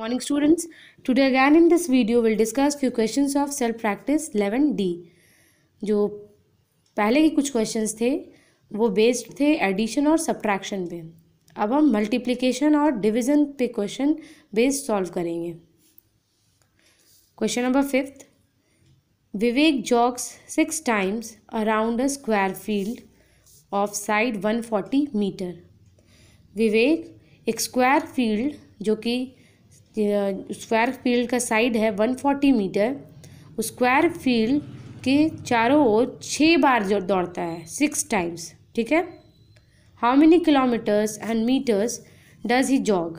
Morning students, today again in this video we'll discuss few questions of self practice 11D. जो पहले के कुछ questions थे वो बेस्ड थे एडिशन और सब्ट्रैक्शन पे अब हम मल्टीप्लिकेशन और डिवीजन पे क्वेश्चन बेस्ड सॉल्व करेंगे question number fifth Vivek jogs six times around a square field of side 140 metre Vivek एक स्क्वायर फील्ड जो कि स्क्वायर फील्ड का साइड है one forty metre square field के चारों ओर छः बार जो दौड़ता है सिक्स टाइम्स ठीक है how many kilometres and metres does he jog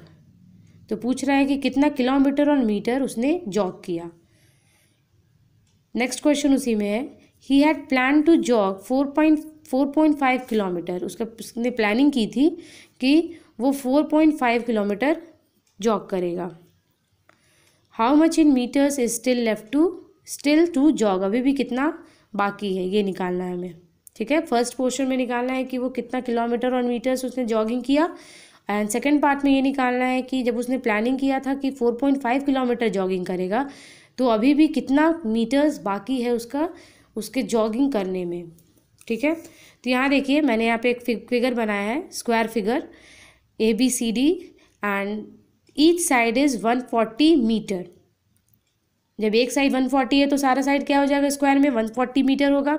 तो पूछ रहा है कि कितना किलोमीटर और मीटर उसने जॉग किया नेक्स्ट क्वेश्चन उसी में है he had plan to jog four point four point five kilometre उसका उसने प्लानिंग की थी कि वो four point five kilometre jog करेगा how much in metres is still left to still to jog अभी भी कितना बाकी है ये निकालना है हमें ठीक है फर्स्ट पोर्शन में निकालना है कि वो कितना किलोमीटर और मीटर्स उसने जॉगिंग किया एंड सेकेंड पार्ट में ये निकालना है कि जब उसने प्लानिंग किया था कि four point five kilometre jogging करेगा तो अभी भी कितना मीटर्स बाकी है उसका उसके जॉगिंग करने में ठीक है तो यहाँ देखिए मैंने यहाँ पे एक फिगर बनाया है square figure A B C D and each side is one forty metre जब एक साइड वन फोर्टी है तो सारा साइड क्या हो जाएगा स्क्वायर में वन फोर्टी मीटर होगा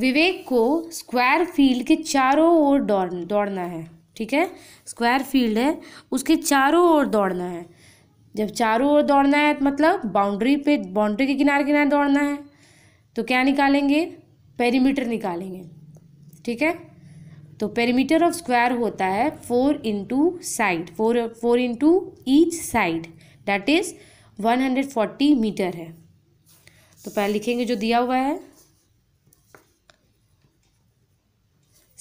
विवेक को स्क्वायर फील्ड के चारों ओर दौड़ दौड़ना है ठीक है स्क्वायर फील्ड है उसके चारों ओर दौड़ना है जब चारों ओर दौड़ना है तो मतलब बाउंड्री पे बाउंड्री के किनारे किनारे दौड़ना है तो क्या निकालेंगे पेरीमीटर निकालेंगे ठीक है तो पेरीमीटर ऑफ स्क्वायर होता है four into side four four into each side that is one hundred forty metre है तो पहले लिखेंगे जो दिया हुआ है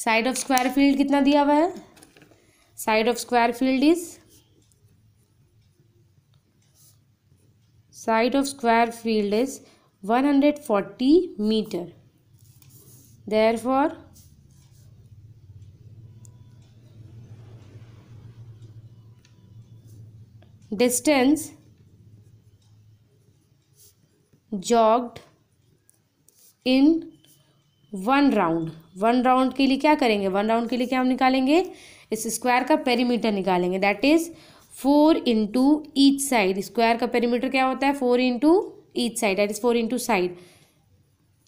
साइड ऑफ स्क्वायर फील्ड कितना दिया हुआ है side of square field is side of square field is one hundred forty metre therefore distance jogged in one round one round के लिए क्या करेंगे वन राउंड के लिए क्या हम निकालेंगे इस स्क्वायर का पेरीमीटर निकालेंगे that is four into each side square का पेरीमीटर क्या होता है four into each side that is four into side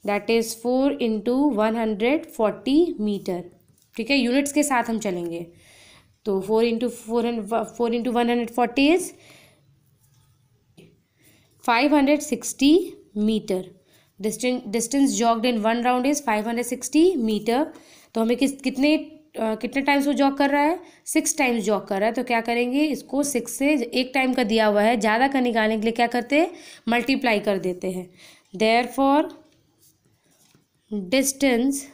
that is four into one hundred forty metre ठीक है यूनिट्स के साथ हम चलेंगे तो four into four hundred four into one hundred forty is five hundred sixty metre distance distance jogged in one round is five hundred sixty metre तो हमें किस कितने आ, कितने टाइम्स वो जॉग कर रहा है सिक्स टाइम्स जॉग कर रहा है तो क्या करेंगे इसको सिक्स से एक टाइम का दिया हुआ है ज़्यादा का निकालने के लिए क्या करते हैं मल्टीप्लाई कर देते हैं therefore distance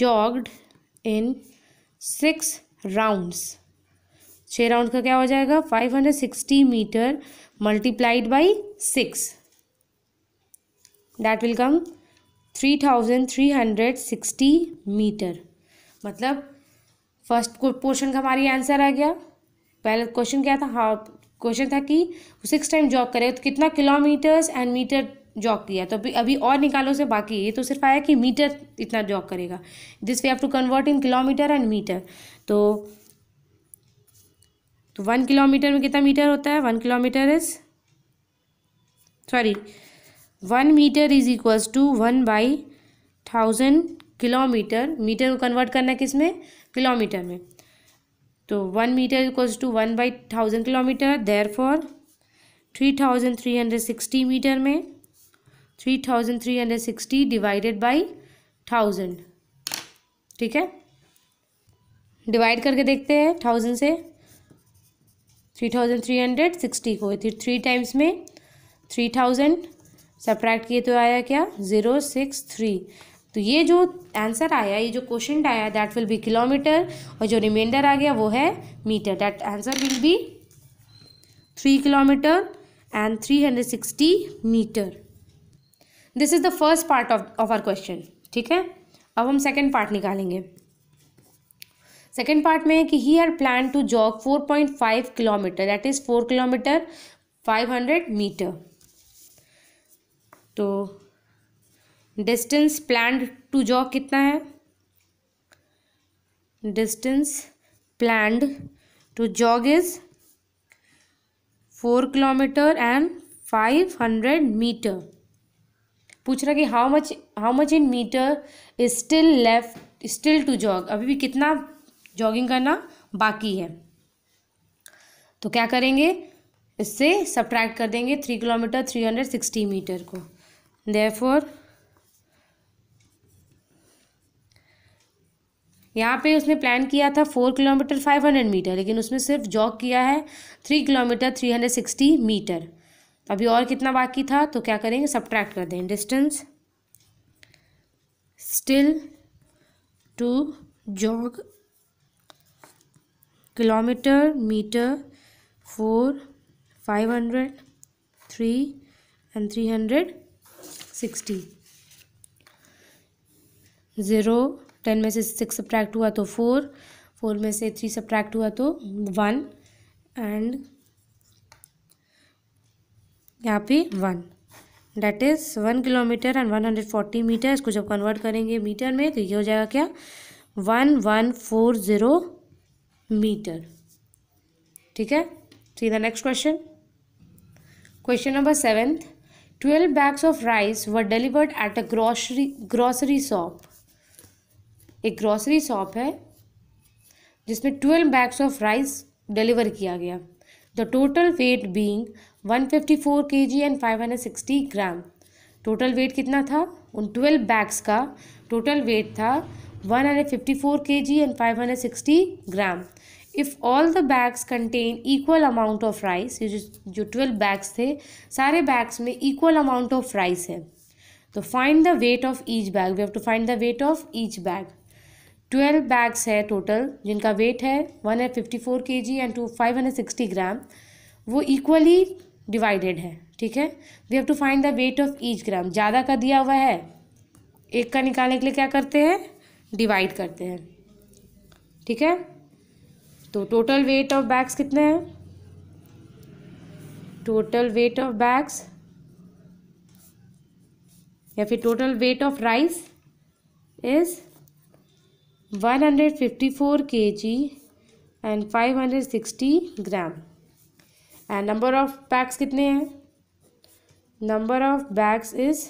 jogged in six rounds छः राउंड का क्या हो जाएगा five hundred sixty metre multiplied by six that will come three thousand three hundred sixty metre मतलब फर्स्ट पोर्शन का हमारी आंसर आ गया पहला क्वेश्चन क्या था हाँ क्वेश्चन था कि सिक्स टाइम जॉग करे तो कितना किलोमीटर्स एंड मीटर जॉक दिया तो अभी अभी और निकालो से बाकी ये तो सिर्फ आया कि मीटर इतना जॉक करेगा this we have to convert in kilometre and metre तो तो वन किलोमीटर में कितना मीटर होता है one kilometre is sorry one metre is equals to one by thousand kilometre metre को कन्वर्ट करना किस में किलोमीटर में तो one metre equals to one by thousand kilometre therefore three thousand three hundred sixty metre में three thousand three hundred sixty divided by thousand ठीक है divide करके देखते हैं थाउजेंड से three thousand three hundred sixty को three times में three thousand subtract किए तो आया क्या ज़ीरो सिक्स थ्री तो ये जो आंसर आया ये जो क्वेश्चन आया दैट विल बी किलोमीटर और जो रिमाइंडर आ गया वो है metre that answer will be three kilometre and three hundred sixty metre this is the first part of of our question ठीक है अब हम सेकेंड पार्ट निकालेंगे सेकेंड पार्ट में है कि he are plan to jog four point five kilometre that is four kilometre five hundred metre तो distance plan to jog कितना है distance to jog is four kilometre and five hundred metre पूछ रहा कि how much how much in metre is still left still to jog अभी भी कितना jogging करना बाकी है तो क्या करेंगे इससे सब्ट्रैक्ट कर देंगे three kilometre three hundred sixty metre को देर फोर यहाँ पे उसने प्लान किया था four kilometre five hundred metre लेकिन उसमें सिर्फ जॉग किया है three kilometre three hundred sixty metre तो अभी और कितना बाकी था तो क्या करेंगे सब्ट्रैक्ट कर दें distance still to jog kilometre metre four five hundred three and three hundred sixty zero ten में से सिक्स सब्ट्रैक्ट हुआ तो फोर फोर में से थ्री सब्ट्रैक्ट हुआ तो वन एंड यहाँ पे one that is one kilometre and one hundred forty metre इसको जब कन्वर्ट करेंगे मीटर में तो ये हो जाएगा क्या one one four zero metre ठीक है सीधा next question question number seventh twelve bags of rice were delivered at a grocery grocery shop एक ग्रॉसरी शॉप है जिसमें twelve bags of rice deliver किया गया the total weight being one fifty K G and five hundred sixty gram total weight कितना था उन twelve bags का total weight था one hundred K G and five hundred sixty gram if all the bags contain equal amount of rice ये जो जो twelve bags थे सारे बैग्स में इक्वल अमाउंट ऑफ राइस है तो find the weight of each bag we have to find the weight of each bag twelve bags है total जिनका वेट है one hundred fifty four K G and two five hundred sixty gram वो equally divided है ठीक है we have to find the weight of each gram ज़्यादा का दिया हुआ है एक का निकालने के लिए क्या करते हैं डिवाइड करते हैं ठीक है तो टोटल वेट ऑफ बैग्स कितने हैं टोटल वेट ऑफ बैग्स या फिर total weight of rice is one hundred fifty four K G and five hundred sixty gram and number of bags कितने हैं number of bags is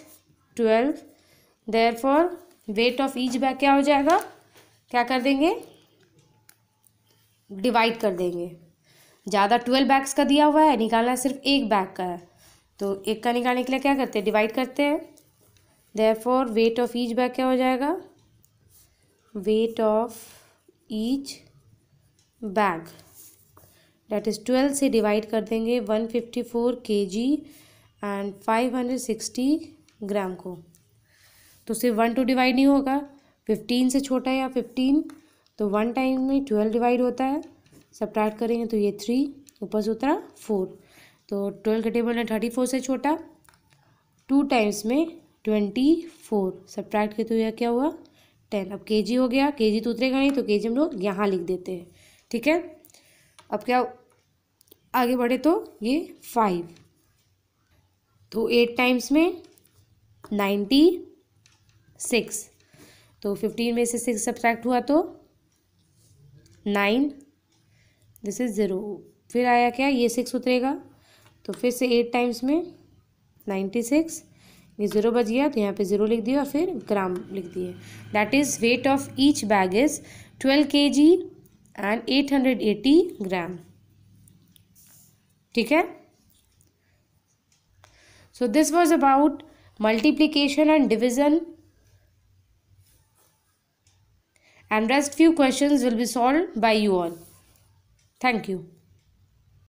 twelve therefore weight of each bag क्या हो जाएगा क्या कर देंगे divide कर देंगे ज़्यादा ट्वेल्व बैग्स का दिया हुआ है निकालना सिर्फ एक बैग का है तो एक का निकालने के लिए क्या करते हैं डिवाइड करते हैं therefore weight of each bag क्या हो जाएगा weight of each bag that is twelve से डिवाइड कर देंगे one fifty four K G and five hundred sixty gram को तो सिर्फ वन टू डिवाइड नहीं होगा फिफ्टीन से छोटा या फिफ्टीन तो वन टाइम में ट्वेल्व डिवाइड होता है सब करेंगे तो ये थ्री ऊपर से उतरा फोर तो ट्वेल्व के टेबल में थर्टी फोर से छोटा टू टाइम्स में ट्वेंटी फोर सब के तो यह क्या हुआ टेन अब के जी हो गया के जी तो उतरेगा नहीं तो के जी हम लोग यहाँ लिख देते हैं ठीक है अब क्या आगे बढ़े तो ये फाइव तो एट टाइम्स में नाइन्टी सिक्स तो फिफ्टीन में से सिक्स सब्ट्रैक्ट हुआ तो नाइन दिस इज़ ज़ीरो फिर आया क्या ये सिक्स उतरेगा तो फिर से एट टाइम्स में नाइन्टी सिक्स ये ज़ीरो बज गया तो यहाँ पे ज़ीरो लिख दिया और फिर ग्राम लिख दिए that is weight of each bag is twelve K G and eight hundred eighty gram ठीक है so this was about multiplication and division and rest few questions will be solved by you all thank you